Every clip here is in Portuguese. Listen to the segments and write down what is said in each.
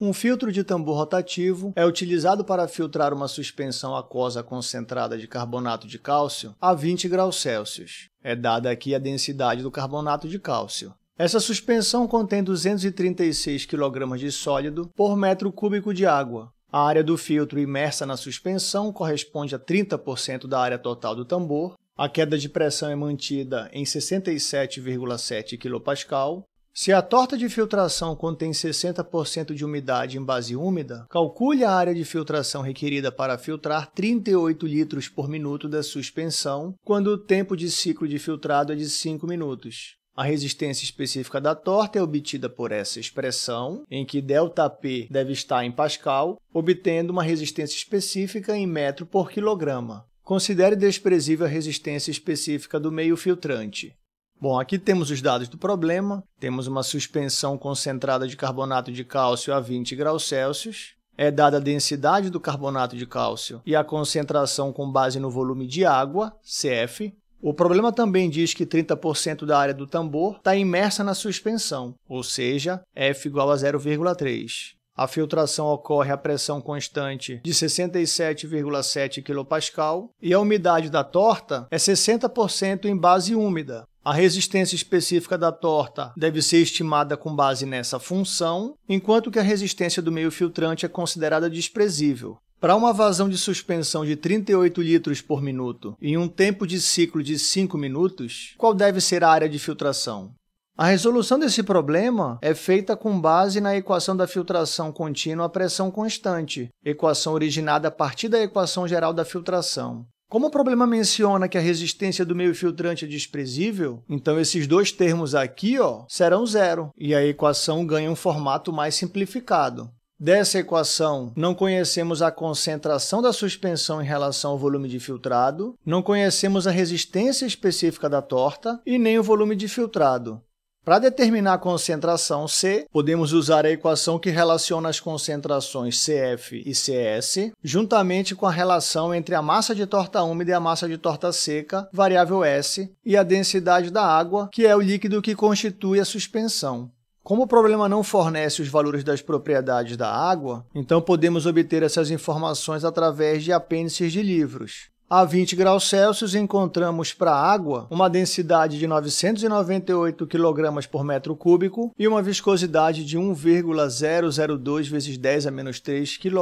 Um filtro de tambor rotativo é utilizado para filtrar uma suspensão aquosa concentrada de carbonato de cálcio a 20 graus Celsius. É dada aqui a densidade do carbonato de cálcio. Essa suspensão contém 236 kg de sólido por metro cúbico de água. A área do filtro imersa na suspensão corresponde a 30% da área total do tambor. A queda de pressão é mantida em 67,7 kPa se a torta de filtração contém 60% de umidade em base úmida, calcule a área de filtração requerida para filtrar 38 litros por minuto da suspensão, quando o tempo de ciclo de filtrado é de 5 minutos. A resistência específica da torta é obtida por essa expressão, em que ΔP deve estar em pascal, obtendo uma resistência específica em metro por quilograma. Considere desprezível a resistência específica do meio filtrante. Bom, aqui temos os dados do problema. Temos uma suspensão concentrada de carbonato de cálcio a 20 graus Celsius. É dada a densidade do carbonato de cálcio e a concentração com base no volume de água, CF. O problema também diz que 30% da área do tambor está imersa na suspensão, ou seja, F igual a 0,3. A filtração ocorre a pressão constante de 67,7 kPa e a umidade da torta é 60% em base úmida. A resistência específica da torta deve ser estimada com base nessa função, enquanto que a resistência do meio filtrante é considerada desprezível. Para uma vazão de suspensão de 38 litros por minuto em um tempo de ciclo de 5 minutos, qual deve ser a área de filtração? A resolução desse problema é feita com base na equação da filtração contínua à pressão constante, equação originada a partir da equação geral da filtração. Como o problema menciona que a resistência do meio filtrante é desprezível, então esses dois termos aqui ó, serão zero, e a equação ganha um formato mais simplificado. Dessa equação, não conhecemos a concentração da suspensão em relação ao volume de filtrado, não conhecemos a resistência específica da torta e nem o volume de filtrado. Para determinar a concentração C, podemos usar a equação que relaciona as concentrações CF e CS, juntamente com a relação entre a massa de torta úmida e a massa de torta seca, variável S, e a densidade da água, que é o líquido que constitui a suspensão. Como o problema não fornece os valores das propriedades da água, então podemos obter essas informações através de apêndices de livros a 20 graus Celsius, encontramos para a água uma densidade de 998 kg por metro cúbico e uma viscosidade de 1,002 vezes 10 a menos 3 kg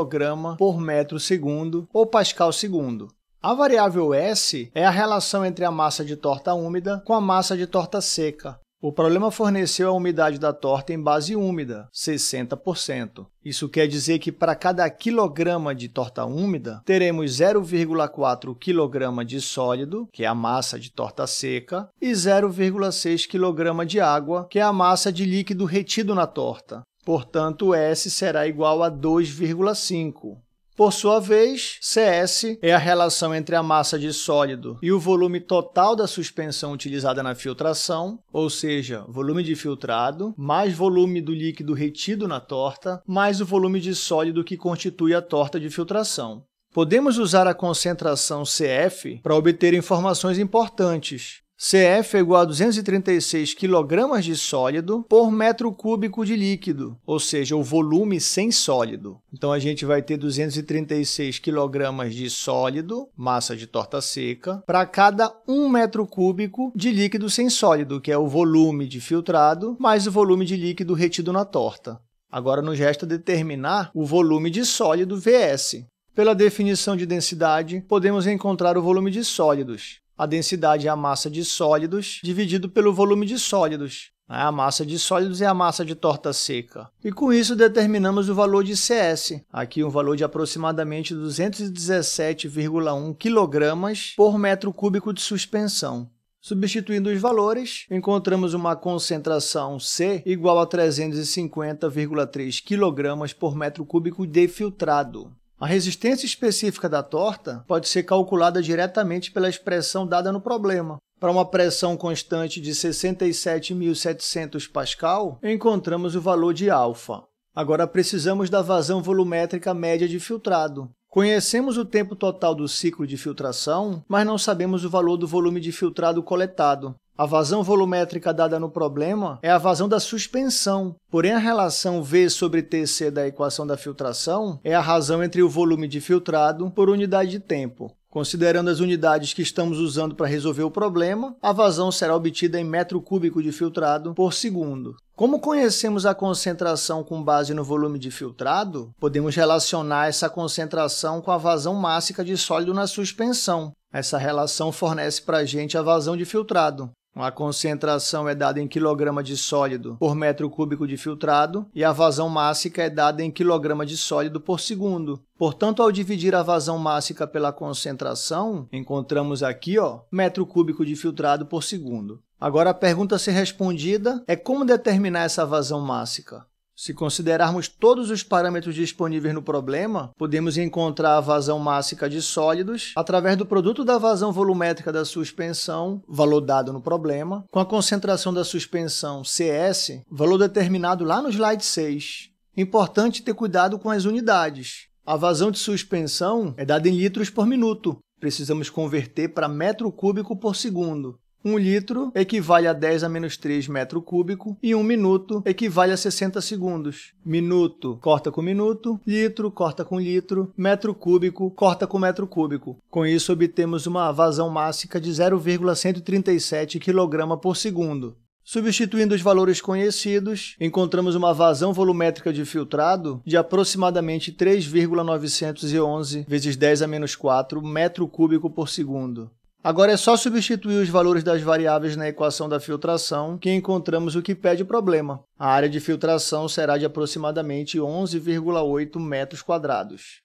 por metro segundo ou pascal segundo. A variável S é a relação entre a massa de torta úmida com a massa de torta seca. O problema forneceu a umidade da torta em base úmida, 60%. Isso quer dizer que para cada quilograma de torta úmida, teremos 0,4 quilograma de sólido, que é a massa de torta seca, e 0,6 quilograma de água, que é a massa de líquido retido na torta. Portanto, S será igual a 2,5. Por sua vez, CS é a relação entre a massa de sólido e o volume total da suspensão utilizada na filtração, ou seja, volume de filtrado, mais volume do líquido retido na torta, mais o volume de sólido que constitui a torta de filtração. Podemos usar a concentração CF para obter informações importantes, CF é igual a 236 kg de sólido por metro cúbico de líquido, ou seja, o volume sem sólido. Então, a gente vai ter 236 kg de sólido, massa de torta seca, para cada 1 metro cúbico de líquido sem sólido, que é o volume de filtrado mais o volume de líquido retido na torta. Agora, nos resta determinar o volume de sólido VS. Pela definição de densidade, podemos encontrar o volume de sólidos a densidade é a massa de sólidos dividido pelo volume de sólidos. Né? A massa de sólidos é a massa de torta seca. E com isso determinamos o valor de CS, aqui um valor de aproximadamente 217,1 kg por metro cúbico de suspensão. Substituindo os valores, encontramos uma concentração C igual a 350,3 kg por metro cúbico de filtrado. A resistência específica da torta pode ser calculada diretamente pela expressão dada no problema. Para uma pressão constante de 67.700 pascal, encontramos o valor de alfa. Agora precisamos da vazão volumétrica média de filtrado. Conhecemos o tempo total do ciclo de filtração, mas não sabemos o valor do volume de filtrado coletado. A vazão volumétrica dada no problema é a vazão da suspensão, porém a relação V sobre Tc da equação da filtração é a razão entre o volume de filtrado por unidade de tempo. Considerando as unidades que estamos usando para resolver o problema, a vazão será obtida em metro cúbico de filtrado por segundo. Como conhecemos a concentração com base no volume de filtrado, podemos relacionar essa concentração com a vazão mássica de sólido na suspensão. Essa relação fornece para a gente a vazão de filtrado. A concentração é dada em quilograma de sólido por metro cúbico de filtrado e a vazão mássica é dada em quilograma de sólido por segundo. Portanto, ao dividir a vazão mássica pela concentração, encontramos aqui ó, metro cúbico de filtrado por segundo. Agora, a pergunta a ser respondida é como determinar essa vazão mássica? Se considerarmos todos os parâmetros disponíveis no problema, podemos encontrar a vazão mássica de sólidos através do produto da vazão volumétrica da suspensão, valor dado no problema, com a concentração da suspensão CS, valor determinado lá no slide 6. Importante ter cuidado com as unidades. A vazão de suspensão é dada em litros por minuto. Precisamos converter para metro cúbico por segundo. 1 litro equivale a 10 a menos 3 metro cúbico e 1 minuto equivale a 60 segundos. Minuto corta com minuto, litro corta com litro, metro cúbico corta com metro cúbico. Com isso, obtemos uma vazão mássica de 0,137 kg por segundo. Substituindo os valores conhecidos, encontramos uma vazão volumétrica de filtrado de aproximadamente 3,911 vezes 10 a menos 4 metro cúbico por segundo. Agora é só substituir os valores das variáveis na equação da filtração que encontramos o que pede o problema. A área de filtração será de aproximadamente 11,8 metros quadrados.